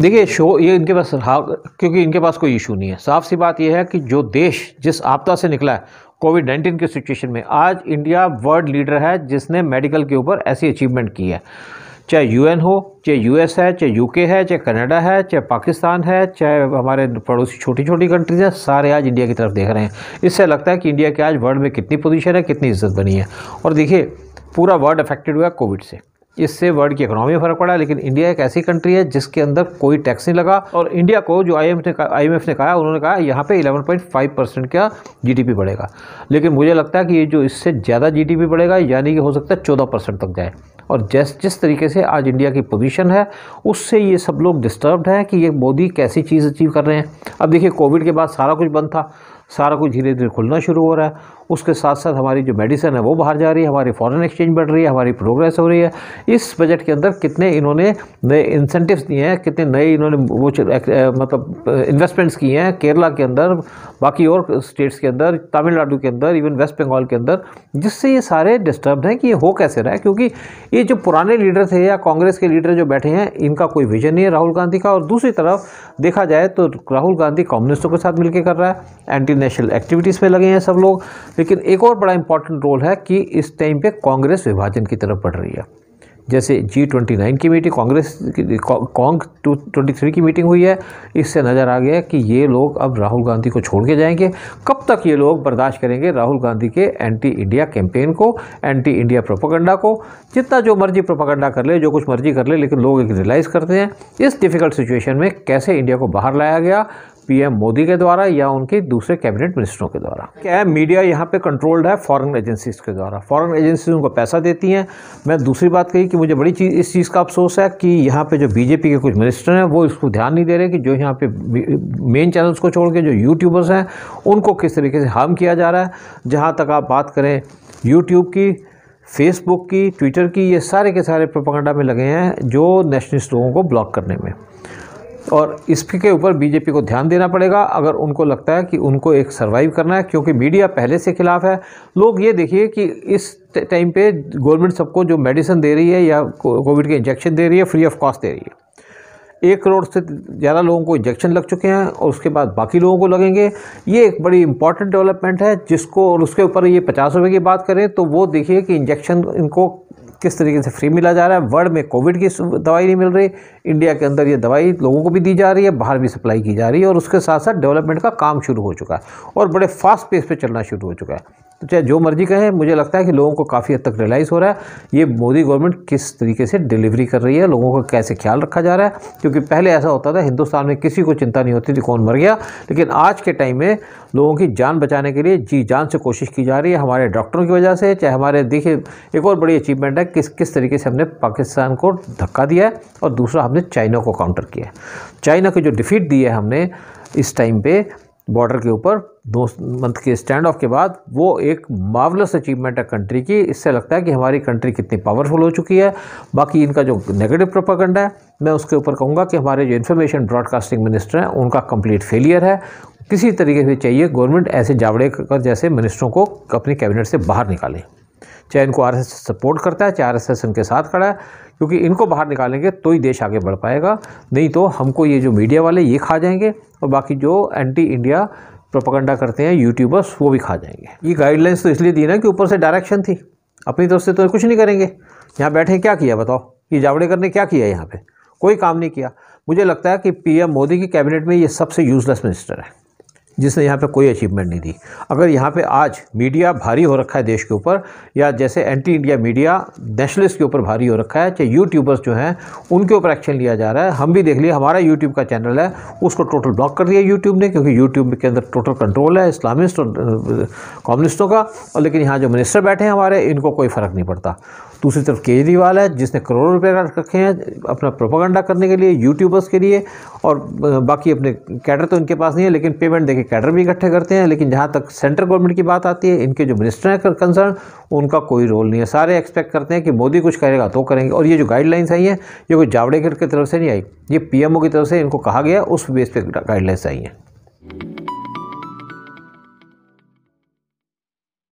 देखिए शो ये इनके पास क्योंकि इनके पास कोई इशू नहीं है साफ सी बात यह है कि जो देश जिस आपदा से निकला है कोविड नाइन्टीन के सिचुएशन में आज इंडिया वर्ल्ड लीडर है जिसने मेडिकल के ऊपर ऐसी अचीवमेंट की है चाहे यूएन हो चाहे यूएस है चाहे यूके है चाहे कनाडा है चाहे पाकिस्तान है चाहे हमारे पड़ोसी छोटी छोटी कंट्रीज हैं सारे आज इंडिया की तरफ देख रहे हैं इससे लगता है कि इंडिया के आज वर्ल्ड में कितनी पोजीशन है कितनी इज्जत बनी है और देखिए पूरा वर्ल्ड अफेक्टेड हुआ है कोविड से इससे वर्ल्ड की इकोनॉमी में फर्क पड़ा लेकिन इंडिया एक ऐसी कंट्री है जिसके अंदर कोई टैक्स नहीं लगा और इंडिया को जो आई ने आई ने कहा उन्होंने कहा यहाँ पे 11.5 परसेंट का जीडीपी बढ़ेगा लेकिन मुझे लगता है कि ये जो इससे ज़्यादा जीडीपी बढ़ेगा यानी कि हो सकता है चौदह परसेंट तक जाए और जिस जिस तरीके से आज इंडिया की पोजीशन है उससे ये सब लोग डिस्टर्ब हैं कि ये मोदी कैसी चीज़ अचीव कर रहे हैं अब देखिए कोविड के बाद सारा कुछ बंद था सारा कुछ धीरे धीरे खुलना शुरू हो रहा है उसके साथ साथ हमारी जो मेडिसिन है वो बाहर जा रही है हमारी फॉरेन एक्सचेंज बढ़ रही है हमारी प्रोग्रेस हो रही है इस बजट के अंदर कितने इन्होंने नए इंसेंटिव दिए हैं कितने नए इन्होंने वो मतलब इन्वेस्टमेंट्स किए हैं केरला के अंदर बाकी और स्टेट्स के अंदर तमिलनाडु के अंदर इवन वेस्ट बंगाल के अंदर जिससे ये सारे डिस्टर्ब हैं कि ये हो कैसे रहा है क्योंकि ये जो पुराने लीडर थे या कांग्रेस के लीडर जो बैठे हैं इनका कोई विजन नहीं है राहुल गांधी का और दूसरी तरफ देखा जाए तो राहुल गांधी कम्युनिस्टों के साथ मिलकर कर रहा है एंटी नेशनल एक्टिविटीज़ पे लगे हैं सब लोग लेकिन एक और बड़ा इंपॉर्टेंट रोल है कि इस टाइम पे कांग्रेस विभाजन की तरफ बढ़ रही है जैसे जी ट्वेंटी नाइन की मीटिंग कांग्रेस कांग टू ट्वेंटी थ्री की मीटिंग हुई है इससे नज़र आ गया कि ये लोग अब राहुल गांधी को छोड़ के जाएंगे कब तक ये लोग बर्दाश्त करेंगे राहुल गांधी के एंटी इंडिया कैंपेन को एंटी इंडिया प्रोपोगंडा को जितना जो मर्जी प्रोपोगंडा कर ले जो कुछ मर्जी कर ले लेकिन लोग एक रियलाइज़ करते हैं इस डिफ़िकल्ट सिचुएशन में कैसे इंडिया को बाहर लाया गया पीएम मोदी के द्वारा या उनके दूसरे कैबिनेट मिनिस्टरों के द्वारा क्या है मीडिया यहाँ पे कंट्रोल्ड है फॉरेन एजेंसीज के द्वारा फॉरेन एजेंसीज उनको पैसा देती हैं मैं दूसरी बात कही कि मुझे बड़ी चीज़ इस चीज़ का अफसोस है कि यहाँ पे जो बीजेपी के कुछ मिनिस्टर हैं वो इसको ध्यान नहीं दे रहे कि जो यहाँ पे मेन चैनल्स को छोड़ के जो यूट्यूबर्स हैं उनको किस तरीके से हार्म किया जा रहा है जहाँ तक आप बात करें यूट्यूब की फेसबुक की ट्विटर की ये सारे के सारे प्रोपगंडा में लगे हैं जो नेशनलिस्ट लोगों को ब्लॉक करने में और इसके ऊपर बीजेपी को ध्यान देना पड़ेगा अगर उनको लगता है कि उनको एक सर्वाइव करना है क्योंकि मीडिया पहले से खिलाफ है लोग ये देखिए कि इस टाइम पे गवर्नमेंट सबको जो मेडिसिन दे रही है या कोविड के इंजेक्शन दे रही है फ्री ऑफ कॉस्ट दे रही है एक करोड़ से ज़्यादा लोगों को इंजेक्शन लग चुके हैं और उसके बाद बाकी लोगों को लगेंगे ये एक बड़ी इंपॉर्टेंट डेवलपमेंट है जिसको और उसके ऊपर ये पचास रुपये की बात करें तो वो देखिए कि इंजेक्शन इनको किस तरीके से फ्री मिला जा रहा है वर्ल्ड में कोविड की दवाई नहीं मिल रही इंडिया के अंदर ये दवाई लोगों को भी दी जा रही है बाहर भी सप्लाई की जा रही है और उसके साथ साथ डेवलपमेंट का काम शुरू हो चुका है और बड़े फास्ट पेस पे चलना शुरू हो चुका है तो चाहे जो मर्जी कहे मुझे लगता है कि लोगों को काफ़ी हद तक रियलाइज़ हो रहा है ये मोदी गवर्नमेंट किस तरीके से डिलीवरी कर रही है लोगों का कैसे ख्याल रखा जा रहा है क्योंकि पहले ऐसा होता था हिंदुस्तान में किसी को चिंता नहीं होती थी कौन मर गया लेकिन आज के टाइम में लोगों की जान बचाने के लिए जी जान से कोशिश की जा रही है हमारे डॉक्टरों की वजह से चाहे हमारे देखिए एक और बड़ी अचीवमेंट है किस किस तरीके से हमने पाकिस्तान को धक्का दिया है और दूसरा हमने चाइना को काउंटर किया है चाइना की जो डिफीट दी है हमने इस टाइम पे बॉर्डर के ऊपर दो मंथ के स्टैंड ऑफ के बाद वो एक मावलस अचीवमेंट है कंट्री की इससे लगता है कि हमारी कंट्री कितनी पावरफुल हो चुकी है बाकी इनका जो नेगेटिव प्रोपागंड है मैं उसके ऊपर कहूँगा कि हमारे जो इन्फॉर्मेशन ब्रॉडकास्टिंग मिनिस्टर हैं उनका कंप्लीट फेलियर है किसी तरीके से चाहिए गवर्नमेंट ऐसे जावड़ेकर जैसे मिनिस्टरों को अपनी कैबिनेट से बाहर निकालें चाहे इनको आर सपोर्ट करता है चाहे आर इनके साथ खड़ा है क्योंकि इनको बाहर निकालेंगे तो ही देश आगे बढ़ पाएगा नहीं तो हमको ये जो मीडिया वाले ये खा जाएंगे और बाकी जो एंटी इंडिया प्रोपगंडा करते हैं यूट्यूबर्स वो भी खा जाएंगे ये गाइडलाइंस तो इसलिए दी ना कि ऊपर से डायरेक्शन थी अपनी तरफ से तो कुछ नहीं करेंगे यहाँ बैठे क्या किया बताओ ये जावड़ेकर ने क्या किया यहाँ पर कोई काम नहीं किया मुझे लगता है कि पीएम मोदी की कैबिनेट में ये सबसे यूज़लेस मिनिस्टर है जिसने यहाँ पे कोई अचीवमेंट नहीं दी अगर यहाँ पे आज मीडिया भारी हो रखा है देश के ऊपर या जैसे एंटी इंडिया मीडिया नेशनलिस्ट के ऊपर भारी हो रखा है चाहे यूट्यूबर्स जो हैं उनके ऊपर एक्शन लिया जा रहा है हम भी देख लिए हमारा यूट्यूब का चैनल है उसको टोटल ब्लॉक कर दिया यूट्यूब ने क्योंकि यूट्यूब के अंदर टोटल कंट्रोल है इस्लामिस्ट और कम्युनिस्टों का और लेकिन यहाँ जो मिनिस्टर बैठे हैं हमारे इनको कोई फ़र्क नहीं पड़ता दूसरी तरफ केजरीवाल है जिसने करोड़ों रुपये का रखे हैं अपना प्रोपागंडा करने के लिए यूट्यूबर्स के लिए और बाकी अपने कैडर तो इनके पास नहीं है लेकिन पेमेंट देखें के कैडर भी इकट्ठे करते हैं लेकिन जहाँ तक सेंट्रल गवर्नमेंट की बात आती है इनके जो मिनिस्टर हैं कंसर्न उनका कोई रोल नहीं है सारे एक्सपेक्ट करते हैं कि मोदी कुछ करेगा तो करेंगे और ये जो गाइडलाइंस आई है ये कोई जावड़ेकर की तरफ से नहीं आई ये पीएमओ की तरफ से इनको कहा गया उस बेस पर गाइडलाइंस आई हैं